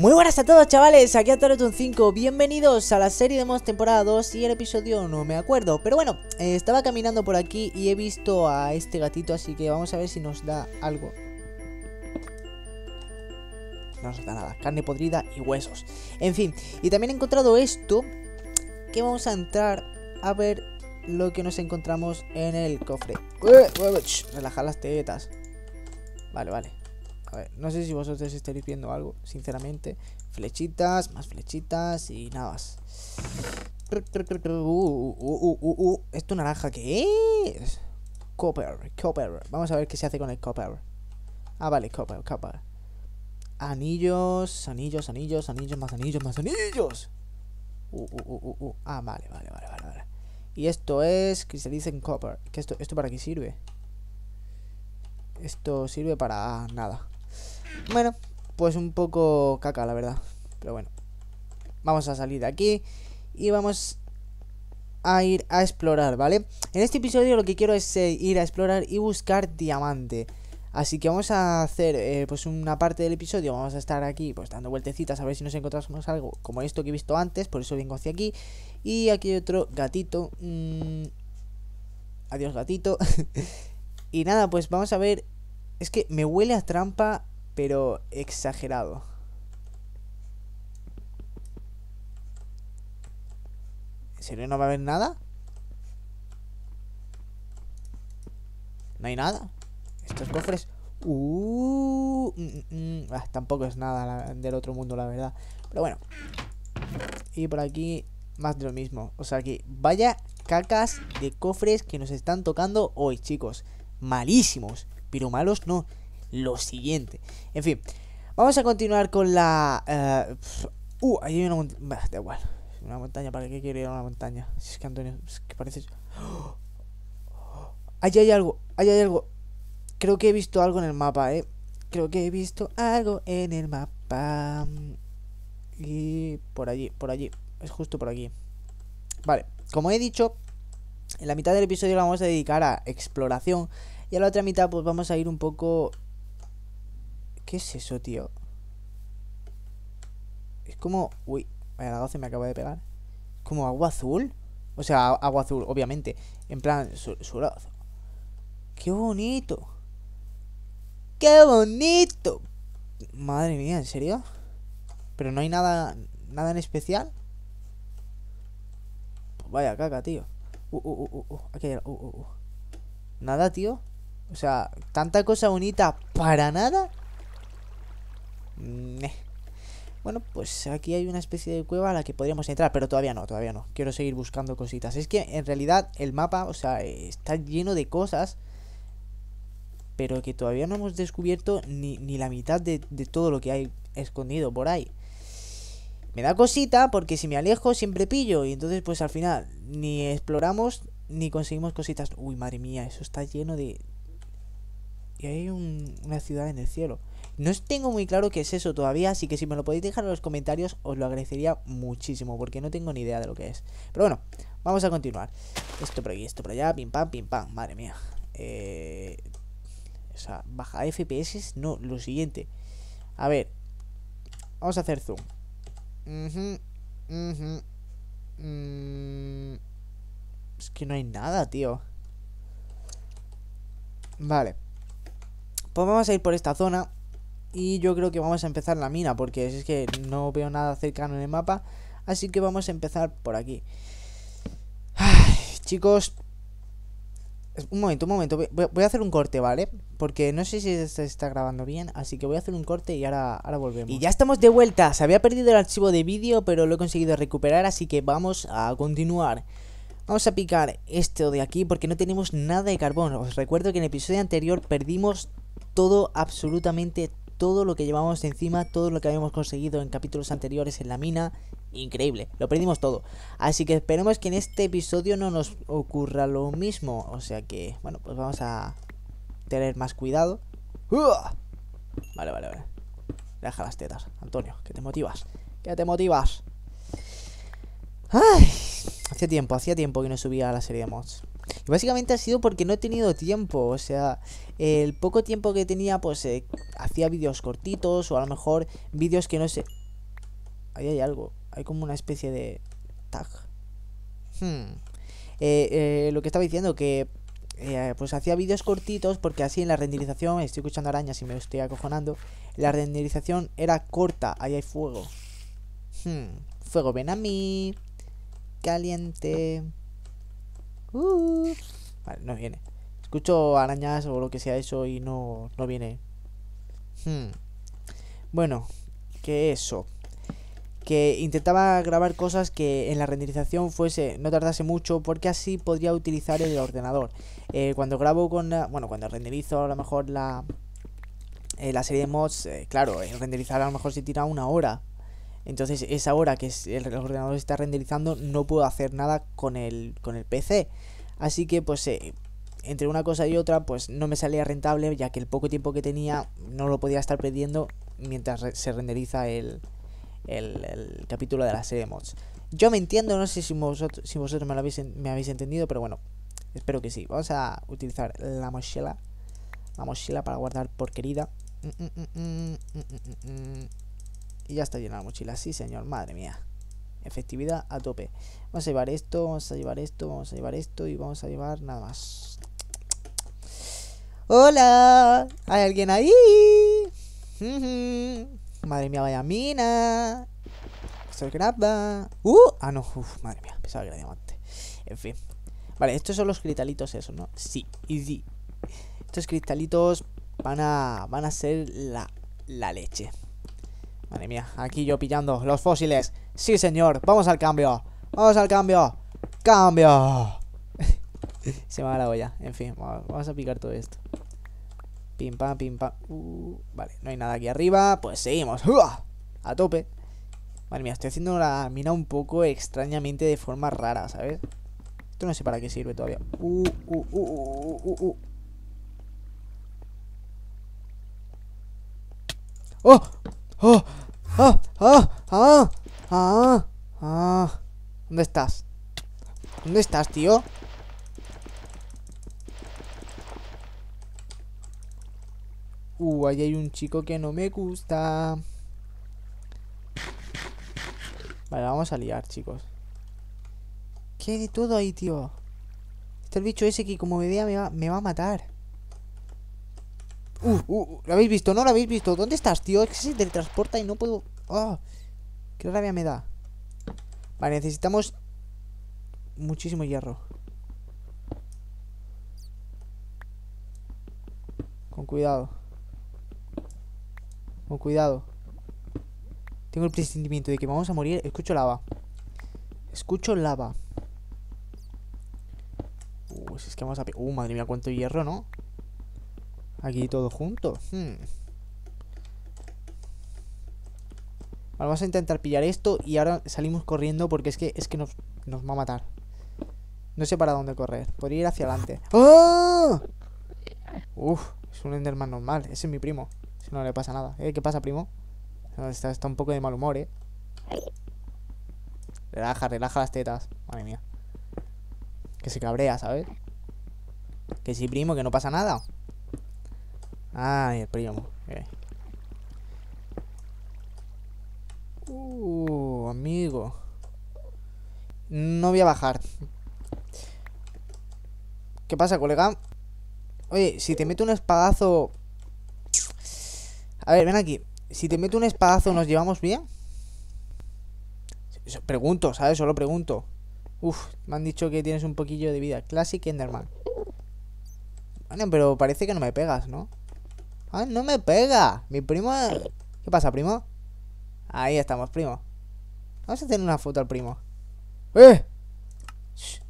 Muy buenas a todos chavales, aquí a Taroton 5, bienvenidos a la serie de Mods temporada 2 y el episodio no me acuerdo Pero bueno, eh, estaba caminando por aquí y he visto a este gatito, así que vamos a ver si nos da algo No nos da nada, carne podrida y huesos En fin, y también he encontrado esto, que vamos a entrar a ver lo que nos encontramos en el cofre eh, eh, Relaja las tetas Vale, vale a ver, no sé si vosotros estaréis viendo algo, sinceramente. Flechitas, más flechitas y nada más. ¿Esto naranja qué es? Copper, copper. Vamos a ver qué se hace con el copper. Ah, vale, copper, copper. Anillos, anillos, anillos, anillos, más anillos, más anillos. Uh, uh, uh, ah, vale, vale, vale, vale, Y esto es dice en copper. ¿Qué esto, ¿Esto para qué sirve? Esto sirve para nada. Bueno, pues un poco caca, la verdad. Pero bueno. Vamos a salir de aquí y vamos a ir a explorar, ¿vale? En este episodio lo que quiero es eh, ir a explorar y buscar diamante. Así que vamos a hacer eh, pues una parte del episodio, vamos a estar aquí pues dando vueltecitas a ver si nos encontramos algo como esto que he visto antes, por eso vengo hacia aquí. Y aquí hay otro gatito. Mm, adiós gatito. y nada, pues vamos a ver... Es que me huele a trampa pero exagerado. ¿En serio no va a haber nada? No hay nada. Estos cofres... Uh, mm, mm, mm. Ah, tampoco es nada del otro mundo, la verdad. Pero bueno. Y por aquí, más de lo mismo. O sea que vaya cacas de cofres que nos están tocando hoy, chicos. Malísimos. Pero malos no lo siguiente. En fin, vamos a continuar con la... Eh, uh, ahí hay una montaña... Da igual. Una montaña, ¿para qué quiero ir a una montaña? Si es que Antonio, es que parece... Allí hay algo, ahí hay algo. Creo que he visto algo en el mapa, ¿eh? Creo que he visto algo en el mapa. Y por allí, por allí. Es justo por aquí. Vale, como he dicho, en la mitad del episodio la vamos a dedicar a exploración. Y a la otra mitad pues vamos a ir un poco ¿Qué es eso, tío? Es como... Uy, vaya la 12 me acaba de pegar. Como agua azul. O sea, agua azul, obviamente. En plan, su, su ¡Qué bonito! ¡Qué bonito! Madre mía, ¿en serio? Pero no hay nada nada en especial. Pues vaya caca, tío. Uh, uh, uh, uh. uh. Aquí hay... Uh, uh, nada, tío. O sea, tanta cosa bonita para nada. Mm, eh. Bueno, pues aquí hay una especie de cueva a la que podríamos entrar, pero todavía no, todavía no. Quiero seguir buscando cositas. Es que en realidad el mapa, o sea, está lleno de cosas, pero que todavía no hemos descubierto ni, la mitad de, de todo lo que hay escondido por ahí. Me da cosita porque si me alejo siempre pillo y entonces pues al final ni exploramos ni conseguimos cositas. Uy, madre mía, eso está lleno de... Y hay una ciudad en el cielo. No tengo muy claro qué es eso todavía, así que si me lo podéis dejar en los comentarios os lo agradecería muchísimo, porque no tengo ni idea de lo que es. Pero bueno, vamos a continuar. Esto por aquí, esto por allá, pim pam, pim pam, madre mía. Eh, o sea, baja FPS, no, lo siguiente. A ver, vamos a hacer zoom. Mm. es que no hay nada, tío. Vale. Pues vamos a ir por esta zona y yo creo que vamos a empezar la mina, porque es que no veo nada cercano en el mapa. Así que vamos a empezar por aquí. chicos. Un momento, un momento. Voy a hacer un corte, ¿vale? Porque no sé si se está grabando bien, así que voy a hacer un corte y ahora, ahora volvemos. Y ya estamos de vuelta. Se había perdido el archivo de vídeo, pero lo he conseguido recuperar, así que vamos a continuar. Vamos a picar esto de aquí porque no tenemos nada de carbón. Os recuerdo que en el episodio anterior perdimos todo, absolutamente todo todo lo que llevamos encima, todo lo que habíamos conseguido en capítulos anteriores en la mina. Increíble, lo perdimos todo. Así que esperemos que en este episodio no nos ocurra lo mismo. O sea que, bueno, pues vamos a tener más cuidado. Vale, vale, vale. Deja las tetas, Antonio, que te motivas. Que te motivas. Ay, hacía tiempo, hacía tiempo que no subía a la serie de mods. Y básicamente ha sido porque no he tenido tiempo, o sea, el poco tiempo que tenía, pues eh, hacía vídeos cortitos o a lo mejor vídeos que no sé. Ahí hay algo, hay como una especie de tag. Hmm. Eh, eh, lo que estaba diciendo, que pues hacía vídeos cortitos porque así en la renderización, estoy escuchando arañas y me estoy acojonando, la renderización era corta, ahí hay fuego. Hmm. Fuego, ven a mí. Caliente. Uh. vale, no viene. Escucho arañas o lo que sea eso y no, no viene. Hmm. Bueno, que eso. Que intentaba grabar cosas que en la renderización fuese no tardase mucho porque así podría utilizar el ordenador. Eh, cuando grabo con... bueno, cuando renderizo a lo mejor la, eh, la serie de mods, eh, claro, renderizar a lo mejor se tira una hora entonces esa hora que el ordenador está renderizando no puedo hacer nada con el, con el PC. Así que pues eh, entre una cosa y otra pues no me salía rentable ya que el poco tiempo que tenía no lo podía estar perdiendo mientras se renderiza el, el, capítulo de la serie de mods. Yo me entiendo, no sé si vosotros, si vosotros me, habéis, me habéis entendido, pero bueno, espero que sí. Vamos a utilizar la mochila, la mochila para guardar porquerida. querida mm, mm, mm, y ya está llena la mochila. Sí, señor. Madre mía. Efectividad a tope. Vamos a llevar esto, vamos a llevar esto, vamos a llevar esto y vamos a llevar nada más. ¡Hola! ¿Hay alguien ahí? madre mía, vaya mina. se graba. ¡Uh! Ah, no. Uf, madre mía. Pensaba que era diamante. En fin. Vale, estos son los cristalitos esos, ¿no? Sí, y sí. Estos cristalitos van a, van a ser la, la leche. Madre mía, aquí yo pillando los fósiles. Sí, señor, vamos al cambio. Vamos al cambio. Cambio. Se me va la olla. En fin, vamos a picar todo esto. Pim, pam, pim, pam. Uh, vale, no hay nada aquí arriba. Pues seguimos. A tope. Madre mía, estoy haciendo la mina un poco extrañamente de forma rara, ¿sabes? Esto no sé para qué sirve todavía. Uh, uh, uh, uh, uh ¡Oh! ¡Ah! ¡Ah! ¡Ah! ¿Dónde estás? ¿Dónde estás, tío? Uh, ahí hay un chico que no me gusta. Vale, vamos a liar, chicos. ¿Qué de todo ahí, tío? Está el bicho ese que como me vea me va, me va a matar. Uh, uh, uh, lo habéis visto, no lo habéis visto. ¿Dónde estás, tío? Es que se teletransporta y no puedo. ¡Oh! ¡Qué rabia me da! Vale, necesitamos muchísimo hierro. Con cuidado. Con cuidado. Tengo el presentimiento de que vamos a morir. Escucho lava. Escucho lava. Uh, es que vamos a... Uh, madre mía, cuánto hierro, ¿no? Aquí todo junto. Hmm. Vamos a intentar pillar esto y ahora salimos corriendo porque es que, es que nos, va a matar. No sé para dónde correr. Podría ir hacia adelante. ¡Oh! Uf, es un Enderman normal. Ese es mi primo. Si no le pasa nada. ¿Eh? ¿Qué pasa, primo? está un poco de mal humor, ¿eh? Relaja, relaja las tetas. Madre mía. Que se cabrea, ¿sabes? Que sí, primo, que no pasa nada. Ah, el primo. Uh, amigo. No voy a bajar. ¿Qué pasa, colega? Oye, si te meto un espadazo... A ver, ven aquí. Si te meto un espadazo, ¿nos llevamos bien? Pregunto, ¿sabes? Solo pregunto. Uf, me han dicho que tienes un poquillo de vida. Classic Enderman. Bueno, pero parece que no me pegas, ¿no? Ay, no me pega. Mi primo... ¿Qué pasa, primo? Ahí estamos, primo. Vamos a hacer una foto al primo. ¡Eh!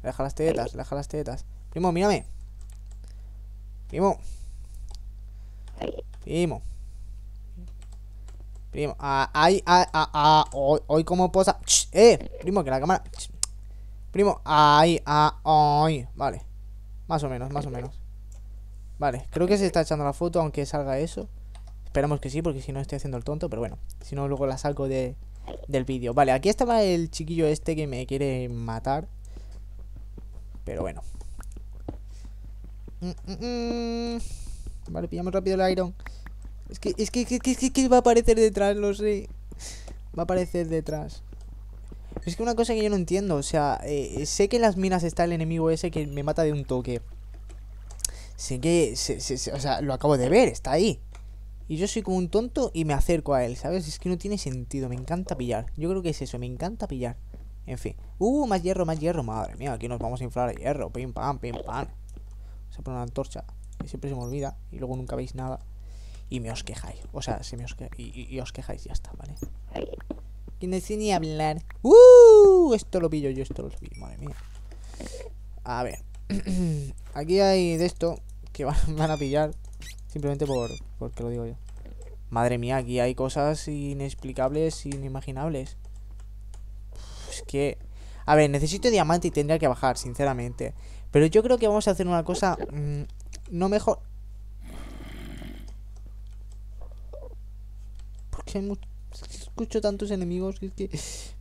deja las tetas, deja las tetas. Primo, mírame. Primo. Primo. Primo. Ay, ay, ay, Hoy, como posa. eh, primo, que la cámara. Primo, ay, ah, hoy Vale. Más o menos, más o menos. Vale, creo que se está echando la foto aunque salga eso. Esperamos que sí, porque si no estoy haciendo el tonto, pero bueno. Si no, luego la salgo del vídeo. Vale, aquí estaba el chiquillo este que me quiere matar. Pero bueno. Mm, mm, mm. Vale, pillamos rápido el iron. Es que, es que, es que, va a aparecer detrás, lo sé. Va a aparecer detrás. Es que una cosa que yo no entiendo, o sea, eh, sé que en las minas está el enemigo ese que me mata de un toque sé que, o sea, lo acabo de ver, está ahí. Y yo soy como un tonto y me acerco a él, ¿sabes? Es que no tiene sentido, me encanta pillar. Yo creo que es eso, me encanta pillar. En fin. Uh, más hierro, más hierro. Madre mía, aquí nos vamos a inflar hierro. Pim, pam, pim, pam. Se pone una antorcha. Que siempre se me olvida. Y luego nunca veis nada. Y me os quejáis. O sea, se me os que... y, os quejáis. Ya está, ¿vale? Que no ni hablar. Uh, esto lo pillo yo, esto lo pillo. Madre mía. A ver. aquí hay de esto que van, a pillar. Simplemente por porque lo digo yo. Madre mía, aquí hay cosas inexplicables, inimaginables. Es que... A ver, necesito diamante y tendría que bajar, sinceramente. Pero yo creo que vamos a hacer una cosa... Mm, no mejor... Porque Escucho tantos enemigos que es que...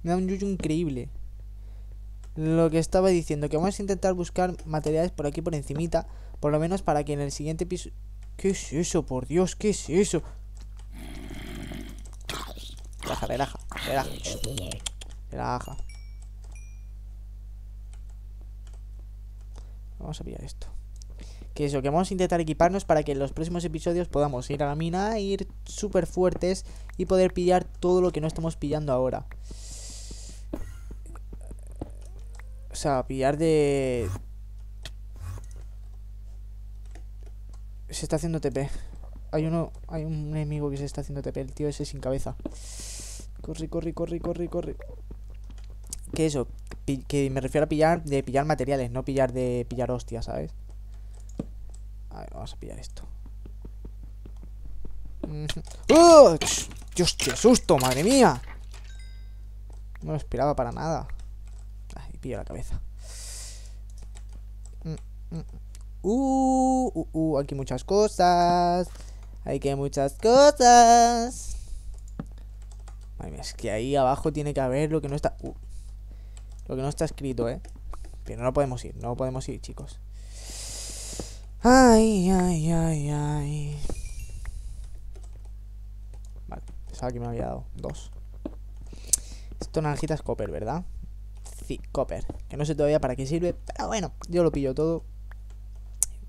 Me da un yuyo increíble lo que estaba diciendo, que vamos a intentar buscar materiales por aquí por encimita, por lo menos para que en el siguiente piso... ¿Qué es eso? Por Dios, ¿qué es eso? Relaja, relaja, relaja. Relaja. Vamos a pillar esto. Que eso, que vamos a intentar equiparnos para que en los próximos episodios podamos ir a la mina, ir súper fuertes y poder pillar todo lo que no estamos pillando ahora. O sea, pillar de... Se está haciendo TP. Hay uno... Hay un enemigo que se está haciendo TP. El tío ese sin cabeza. Corre, corre, corre, corre, corre. ¿Qué eso? que me refiero a pillar de pillar materiales, no pillar de pillar hostias, ¿sabes? A ver, vamos a pillar esto. ¡Oh! Dios, qué susto, madre mía. No lo esperaba para nada pillo la cabeza. Mm, mm, mm. Uh, uh, uh, aquí muchas cosas. Hay que muchas cosas. es que ahí abajo tiene que haber lo que no está... Uh, lo que no está escrito, ¿eh? Pero no podemos ir, no podemos ir, chicos. Ay, ay, ay, ay. Vale, pensaba que me había dado dos. Esto naranjita es copper, ¿verdad? copper. Que no sé todavía para qué sirve, pero bueno, yo lo pillo todo.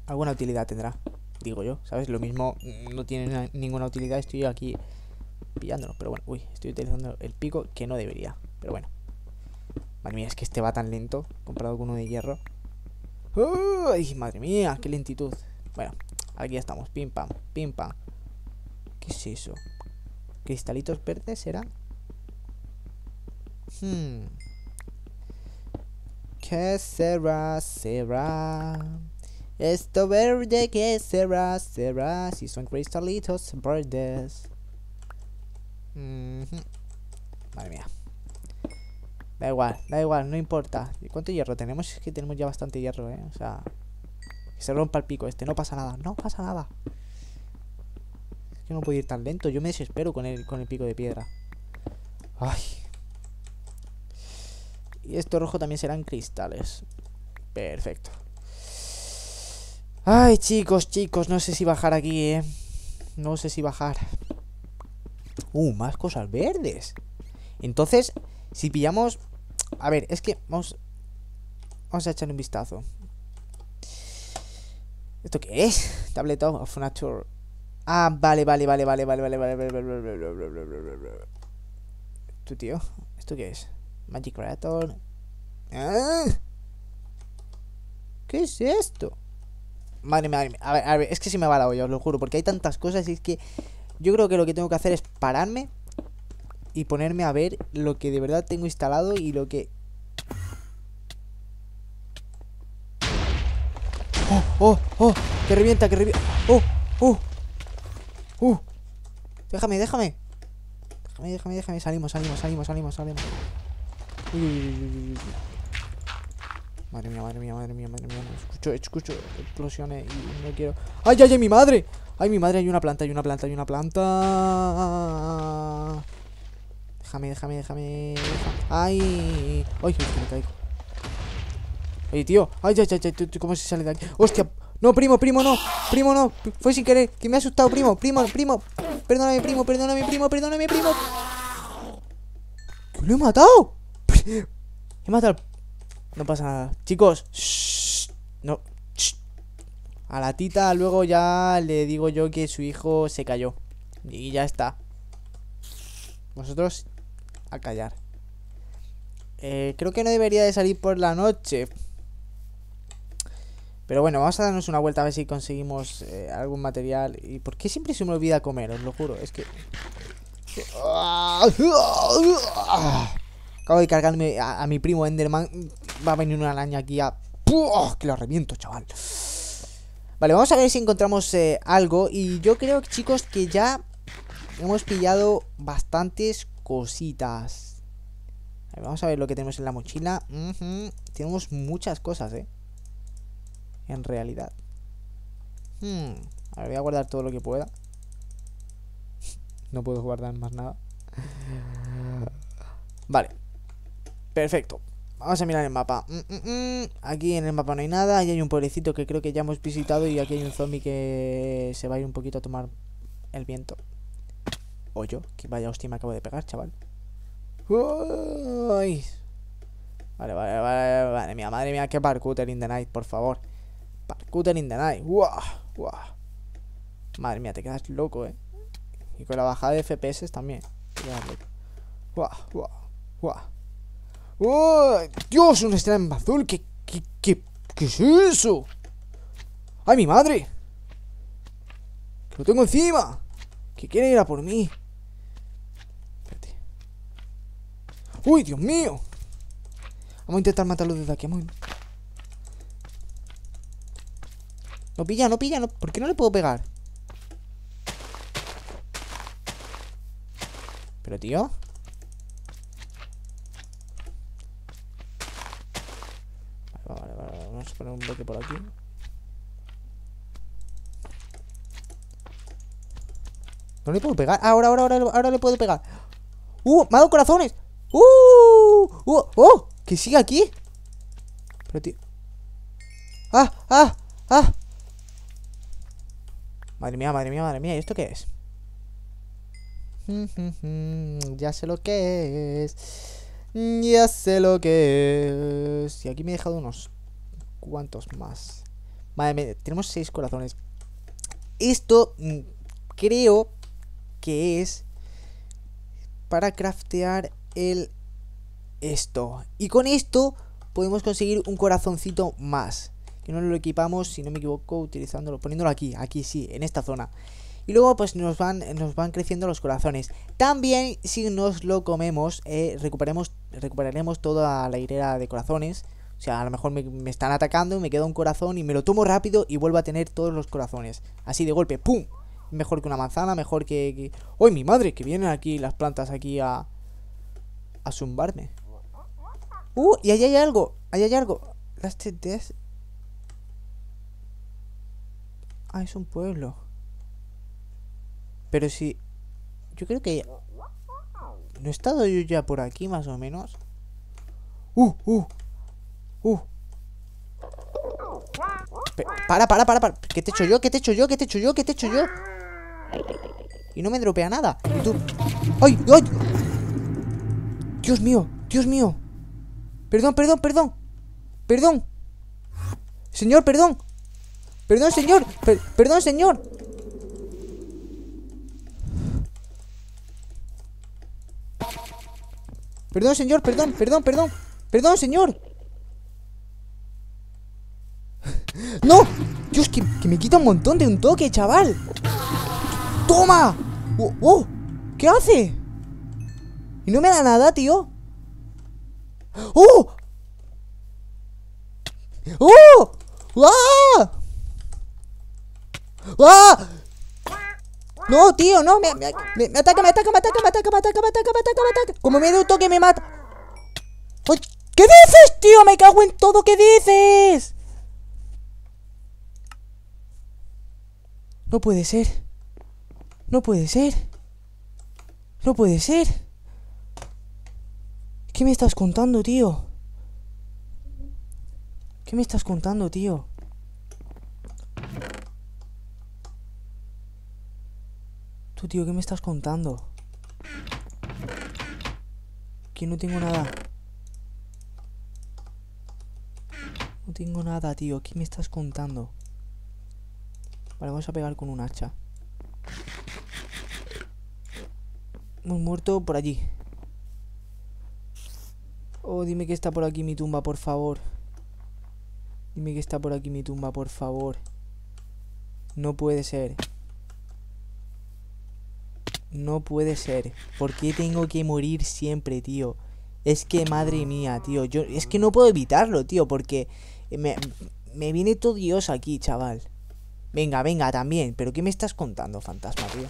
Alguna utilidad tendrá, digo yo, ¿sabes? Lo mismo, mm, no tiene ninguna utilidad, estoy aquí pillándolo. Pero bueno, uy, estoy utilizando el pico que no debería, pero bueno. Madre mía, es que este va tan lento comparado con uno de hierro. ¡Ay, madre mía! ¡Qué lentitud! Bueno, aquí estamos. Pim, pam, pim, pam. ¿Qué es eso? ¿Cristalitos verdes será? Hmm que será, será. Esto verde que será, será. Si son cristalitos verdes. Madre mía. Da igual, da igual, no importa. ¿Y cuánto hierro tenemos? Es que tenemos ya bastante hierro, ¿eh? O sea... Que se rompa el pico este, no pasa nada, no pasa nada. Es que no puedo ir tan lento, yo me desespero con el, con el pico de piedra. Ay, y esto rojo también serán cristales. Perfecto. Ay, chicos, chicos, no sé si bajar aquí, eh. No sé si bajar. Uh, más cosas verdes. Entonces, si pillamos... A ver, es que vamos... Vamos a echar un vistazo. ¿Esto qué es? Tablet of Nature. Ah, vale, vale, vale, vale, vale, vale, vale, vale, vale, vale, vale, vale, vale, Magic ¡Ah! ¿Qué es esto? Madre mía, madre A ver, a ver, es que se me va la olla, os lo juro, porque hay tantas cosas y es que yo creo que lo que tengo que hacer es pararme y ponerme a ver lo que de verdad tengo instalado y lo que... ¡Oh, oh, oh! ¡Que revienta, que revienta! ¡Oh, oh! ¡Uh! ¡Déjame, déjame! Déjame, déjame, déjame. Salimos, salimos, salimos, salimos, salimos madre mía, madre mía, madre mía, madre mía. Escucho, escucho explosiones y no quiero. ¡Ay, ay, ay, mi madre! ¡Ay, mi madre! Hay una planta, hay una planta, hay una planta. Déjame, déjame, déjame. ¡Ay! ¡Ay, que me caigo! Ay, tío. ¡Ay, ay, ay, ay! ¿Cómo se sale de aquí? ¡Hostia! No, primo, primo, no. Primo, no. Fue sin querer. Que me ha asustado, primo, primo, primo. Perdóname, primo, perdóname, primo, perdóname, primo. ¿Que lo he matado? He matado No pasa nada. Chicos, no. A la tita luego ya le digo yo que su hijo se cayó. Y ya está. Vosotros a callar. Eh, creo que no debería de salir por la noche. Pero bueno, vamos a darnos una vuelta a ver si conseguimos eh, algún material. ¿Y por qué siempre se me olvida comer? Os lo juro, es que... Acabo de cargarme a, mi primo Enderman. Va a venir una araña aquí a... ¡Puah! ¡Oh, que lo reviento, chaval. Vale, vamos a ver si encontramos eh, algo. Y yo creo, chicos, que ya hemos pillado bastantes cositas. vamos a ver lo que tenemos en la mochila. Tenemos muchas cosas, ¿eh? En realidad. Hmm. A ver, voy a guardar todo lo que pueda. no puedo guardar más nada. Vale. Perfecto. Vamos a mirar el mapa. Mm, mm, mm. Aquí en el mapa no hay nada. Ahí hay un pueblecito que creo que ya hemos visitado. Y aquí hay un zombie que se va a ir un poquito a tomar el viento. O yo, que vaya hostia me acabo de pegar, chaval. Vale, vale, vale, vale. Mía, madre mía, Que parkour in the night, por favor. Parkour in the night. Madre mía, te quedas loco, eh. Y con la bajada de FPS también. Te quedas loco. ¡Oh! ¡Dios! ¡Una estrella en azul! ¿Qué, qué, qué, es eso? ¡Ay, mi madre! ¡Que lo tengo encima! ¡Que quiere ir a por mí! ¡Uy, Dios mío! Vamos a intentar matarlo desde aquí. No pilla, no pilla, no... ¿por qué no le puedo pegar? Pero tío No le puedo pegar. Ah, ahora, ahora, ahora, ahora le puedo pegar. ¡Uh! ¡Me corazones! ¡Uh! ¡Uh! ¡Oh! ¿Que sigue aquí? Pero tío. ¡Ah! ¡Ah! ¡Ah! Madre mía, madre mía, madre mía. ¿Y esto qué es? ya sé lo que es. Ya sé lo que es. Y aquí me he dejado unos cuantos más. Madre tenemos seis corazones. Esto mm, creo que es para craftear el esto. Y con esto podemos conseguir un corazoncito más. Que no lo equipamos, si no me equivoco, utilizándolo, poniéndolo aquí, aquí sí, en esta zona. Y luego pues nos van, nos van creciendo los corazones. También si nos lo comemos, eh, recuperemos, recuperaremos toda la hilera de corazones. O sea, a lo mejor me, están atacando, y me queda un corazón y me lo tomo rápido y vuelvo a tener todos los corazones. Así de golpe, ¡pum! Mejor que una manzana, mejor que... hoy mi madre! Que vienen aquí las plantas aquí a... A zumbarme. ¡Uh! Y ahí hay algo. Ahí hay algo. Las TTs... Ah, es un pueblo. Pero si... Yo creo que... ¿No he estado yo ya por aquí, más o menos? ¡Uh! ¡Uh! Uh. para, para, para, para. ¿Qué te hecho yo? ¿Qué te hecho yo? ¿Qué te hecho yo? ¿Qué te hecho yo? Y no me dropea nada. ¡Ay! ¡Ay! Dios mío, Dios mío. Perdón, perdón, perdón. Perdón. Señor, perdón. Perdón, señor. perdón, señor. Perdón, señor, perdón, perdón, perdón. Perdón, señor. ¡No! Dios, que, me quita un montón de un toque, chaval. ¡Toma! ¡Oh, oh! qué hace? Y no me da nada, tío. ¡Oh! ¡Oh! ¡Ah! ¡Ah! No, tío, no, me, ataca, me ataca, me ataca, me ataca, me ataca, me ataca, me ataca, me ataca. Como me da un toque me mata. ¿Qué dices, tío? Me cago en todo, ¿qué dices? No puede ser. No puede ser. No puede ser. ¿Qué me estás contando, tío? ¿Qué me estás contando, tío? Tú, tío, ¿qué me estás contando? Que no tengo nada. No tengo nada, tío. ¿Qué me estás contando? Vale, vamos a pegar con un hacha. Hemos muerto por allí. Oh, dime que está por aquí mi tumba, por favor. Dime que está por aquí mi tumba, por favor. No puede ser. No puede ser. ¿Por qué tengo que morir siempre, tío? Es que, madre mía, tío. Yo, es que no puedo evitarlo, tío, porque me, me viene todo Dios aquí, chaval. Venga, venga, también. ¿Pero qué me estás contando, fantasma, tío?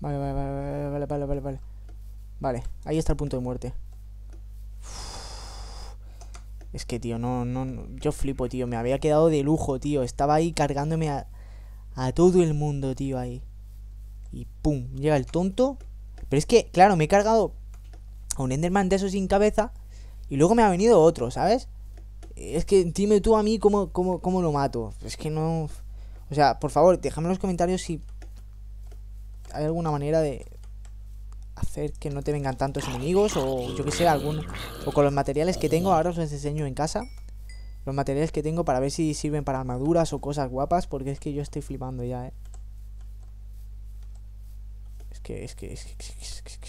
Vale, vale, vale, vale, vale, vale, vale. ahí está el punto de muerte. Es que, tío, no, no, yo flipo, tío. Me había quedado de lujo, tío. Estaba ahí cargándome a, a todo el mundo, tío, ahí. Y pum, llega el tonto pero es que, claro, me he cargado a un Enderman de esos sin cabeza y luego me ha venido otro, ¿sabes? Es que dime tú a mí cómo, cómo, cómo lo mato. Es que no... O sea, por favor, déjame en los comentarios si hay alguna manera de hacer que no te vengan tantos enemigos o yo que sé, algún... O con los materiales que tengo, ahora os los enseño en casa. Los materiales que tengo para ver si sirven para armaduras o cosas guapas, porque es que yo estoy flipando ya, ¿eh? que, es que, es que, es que, es que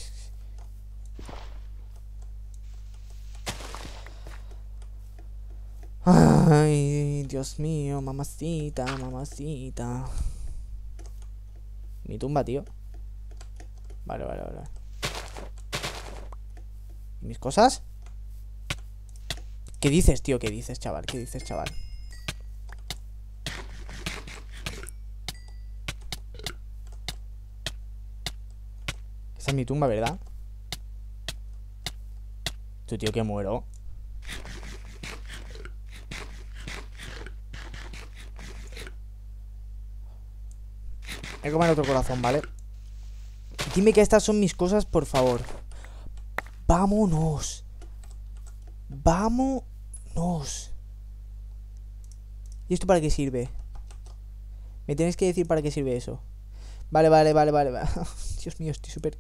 Ay, Dios mío, mamacita, mamacita. Mi tumba, tío. Vale, vale, vale. ¿Mis cosas? ¿Qué dices, tío? ¿Qué dices, chaval? ¿Qué dices, chaval? En mi tumba, ¿verdad? Tu este tío que muero. Voy a comer otro corazón, ¿vale? Dime que estas son mis cosas, por favor. Vámonos. Vámonos. ¿Y esto para qué sirve? Me tenéis que decir para qué sirve eso. Vale, vale, vale, vale. Dios mío, estoy súper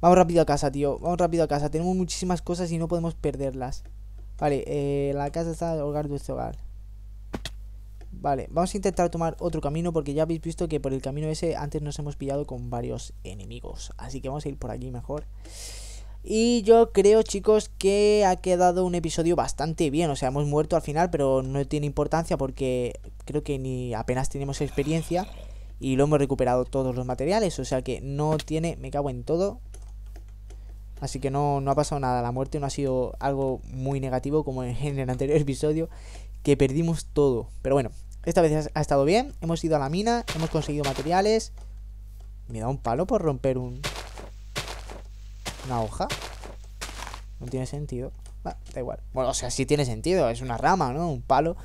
Vamos rápido a casa, tío. Vamos rápido a casa. Tenemos muchísimas cosas y no podemos perderlas. Vale, eh, la casa está el hogar de este hogar. Vale, vamos a intentar tomar otro camino porque ya habéis visto que por el camino ese antes nos hemos pillado con varios enemigos. Así que vamos a ir por allí mejor. Y yo creo, chicos, que ha quedado un episodio bastante bien. O sea, hemos muerto al final, pero no tiene importancia porque creo que ni apenas tenemos experiencia. Y lo hemos recuperado todos los materiales, o sea que no tiene, me cago en todo. Así que no, no ha pasado nada, la muerte no ha sido algo muy negativo como en el anterior episodio, que perdimos todo. Pero bueno, esta vez ha estado bien, hemos ido a la mina, hemos conseguido materiales. Me da un palo por romper un... Una hoja. No tiene sentido. Va, da igual. Bueno, o sea, sí tiene sentido. Es una rama, ¿no? Un palo.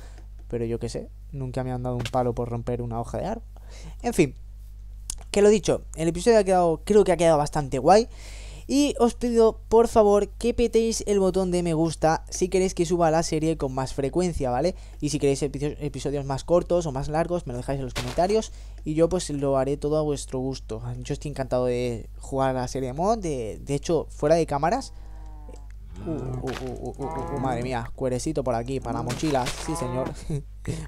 Pero yo qué sé. Nunca me han dado un palo por romper una hoja de árbol. En fin, que lo dicho, el episodio ha quedado, creo que ha quedado bastante guay. Y os pido por favor que petéis el botón de me gusta si queréis que suba la serie con más frecuencia, ¿vale? Y si queréis episodios más cortos o más largos, me lo dejáis en los comentarios y yo pues lo haré todo a vuestro gusto. Yo estoy encantado de jugar a la serie de mod, de, hecho, fuera de cámaras. Uh, uh, uh, madre mía, cuerecito por aquí para mochilas, sí señor.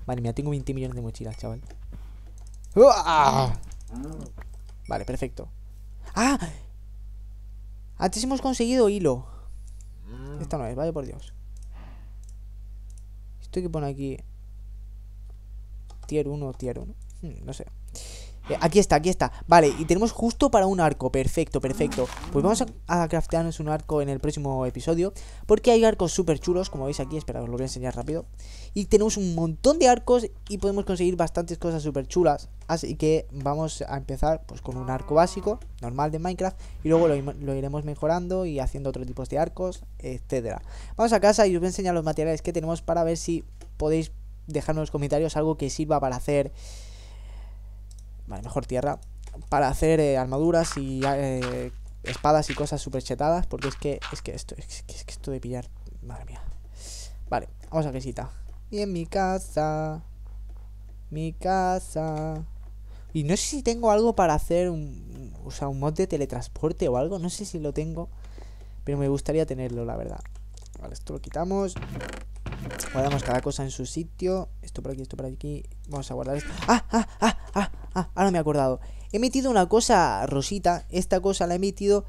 madre mía, tengo 20 millones de mochilas, chaval. Vale, perfecto. ¡Ah! Antes hemos conseguido hilo. Esta no es, vaya por Dios. Esto hay que poner aquí. Tier 1, tier 1. Hmm, no sé. Eh, aquí está, aquí está Vale, y tenemos justo para un arco Perfecto, perfecto Pues vamos a, a craftearnos un arco en el próximo episodio Porque hay arcos súper chulos Como veis aquí, espera, os lo voy a enseñar rápido Y tenemos un montón de arcos Y podemos conseguir bastantes cosas súper chulas Así que vamos a empezar pues con un arco básico Normal de Minecraft Y luego lo, iremos mejorando Y haciendo otros tipos de arcos, etcétera Vamos a casa y os voy a enseñar los materiales que tenemos Para ver si podéis dejarnos en los comentarios algo que sirva para hacer Vale, mejor tierra. Para hacer eh, armaduras y eh, espadas y cosas súper chetadas. Porque es que, es que esto, es que, esto de pillar. Madre mía. Vale, vamos a visita. Y en mi casa. Mi casa. Y no sé si tengo algo para hacer un, o sea, un mod de teletransporte o algo. No sé si lo tengo. Pero me gustaría tenerlo, la verdad. Vale, esto lo quitamos. Guardamos cada cosa en su sitio. Esto por aquí, esto por aquí. Vamos a guardar esto. ¡Ah, ah, ah, ah! Ah, ahora me he acordado. He metido una cosa rosita. Esta cosa la he metido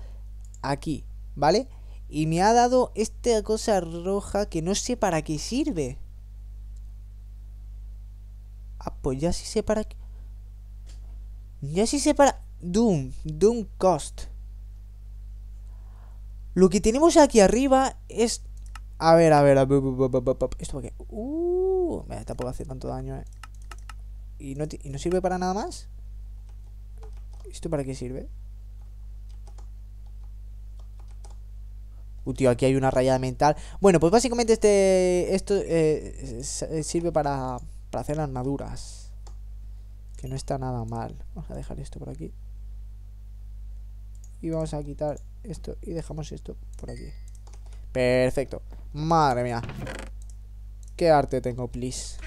aquí, ¿vale? Y me ha dado esta cosa roja que no sé para qué sirve. Ah, pues ya sí sé para qué. Ya sí sé para... Doom, Doom Cost. Lo que tenemos aquí arriba es... A ver, a ver, a ver, hace tanto daño, eh. ¿Y no, sirve para nada más? ¿Esto para qué sirve? Uh, tío, aquí hay una rayada mental. Bueno, pues básicamente este. Esto eh, sirve para, para hacer armaduras. Que no está nada mal. Vamos a dejar esto por aquí. Y vamos a quitar esto. Y dejamos esto por aquí. Perfecto. Madre mía. Qué arte tengo, please.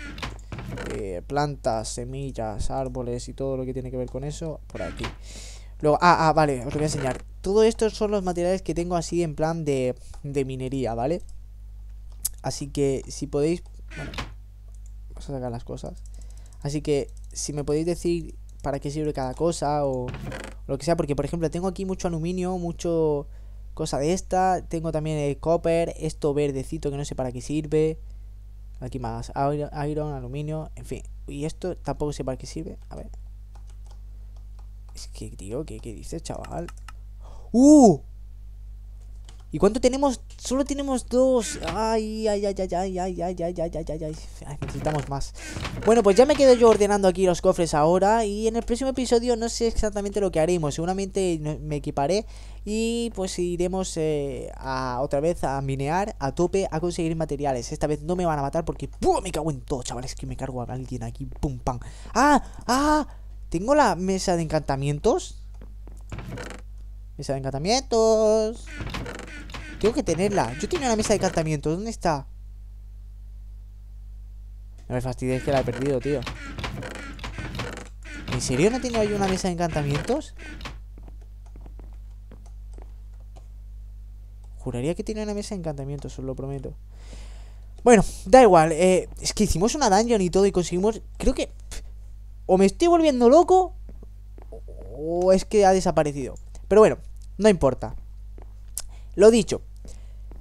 Eh, plantas, semillas, árboles y todo lo que tiene que ver con eso por aquí. Luego, ah, ah, vale, os lo voy a enseñar. Todo estos son los materiales que tengo así en plan de, minería, ¿vale? Así que si podéis... vamos a sacar las cosas. Así que si me podéis decir para qué sirve cada cosa o lo que sea, porque por ejemplo tengo aquí mucho aluminio, mucho cosa de esta, tengo también el copper, esto verdecito que no sé para qué sirve, Aquí más iron, aluminio, en fin. Y esto tampoco sé para qué sirve. A ver. Es que, tío, ¿qué, qué dices, chaval? ¡Uh! ¿Y cuánto tenemos? Solo tenemos dos. Ay, ay, ay, ay, ay, ay, ay, ay, ay, ay, ay, ay. Necesitamos más. Bueno, pues ya me quedo yo ordenando aquí los cofres ahora. Y en el próximo episodio no sé exactamente lo que haremos. Seguramente me equiparé. Y pues iremos eh, a, otra vez a minear a tope a conseguir materiales. Esta vez no me van a matar porque ¡pum! me cago en todo, chavales. Que me cargo a alguien aquí. ¡Pum, pam! ¡Ah! ¡Ah! ¿Tengo la mesa de encantamientos? Mesa de encantamientos. Tengo que tenerla. Yo tenía una mesa de encantamientos ¿Dónde está? No me fastidies que la he perdido, tío. ¿En serio no tengo yo una mesa de encantamientos? Juraría que tiene una mesa de encantamientos, os lo prometo. Bueno, da igual. Eh, es que hicimos una dungeon y todo y conseguimos... Creo que... O me estoy volviendo loco... O es que ha desaparecido. Pero bueno, no importa. Lo dicho,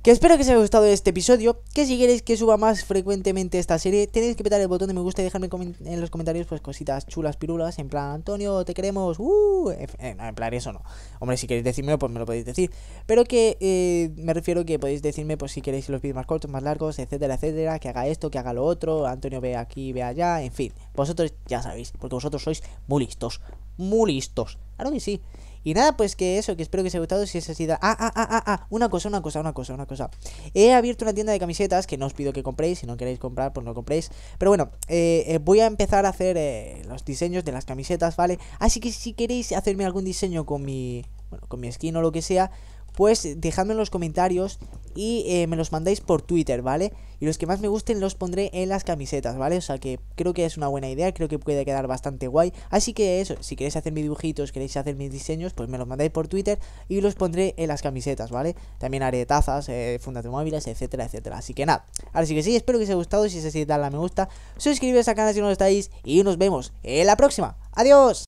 que espero que os haya gustado este episodio. Que si queréis que suba más frecuentemente esta serie, tenéis que petar el botón de me gusta y dejarme en los comentarios pues cositas chulas, pirulas. En plan, Antonio, te queremos. Uh, en plan, eso no. Hombre, si queréis decírmelo, pues me lo podéis decir. Pero que eh, me refiero que podéis decirme, pues si queréis los vídeos más cortos, más largos, etcétera, etcétera. Que haga esto, que haga lo otro. Antonio, ve aquí, ve allá. En fin, vosotros ya sabéis, porque vosotros sois muy listos. Muy listos. Claro que sí. Y nada, pues que eso, que espero que os haya gustado. Si es así, da... ah, ah, ah, ah, ah, una cosa, una cosa, una cosa, una cosa. He abierto una tienda de camisetas que no os pido que compréis. Si no queréis comprar, pues no compréis. Pero bueno, eh, eh, voy a empezar a hacer eh, los diseños de las camisetas, ¿vale? Así que si queréis hacerme algún diseño con mi, bueno, con mi skin o lo que sea, pues dejadme en los comentarios y eh, me los mandáis por Twitter, ¿vale? Y los que más me gusten los pondré en las camisetas, ¿vale? O sea que creo que es una buena idea, creo que puede quedar bastante guay. Así que eso, si queréis hacer mis dibujitos, queréis hacer mis diseños, pues me los mandáis por Twitter y los pondré en las camisetas, ¿vale? También haré tazas, eh, fundas de móviles, etcétera, etcétera. Así que nada, ahora sí que sí, espero que os haya gustado, si es así, dadle a me gusta, suscribiros al canal si no lo estáis y nos vemos en la próxima. ¡Adiós!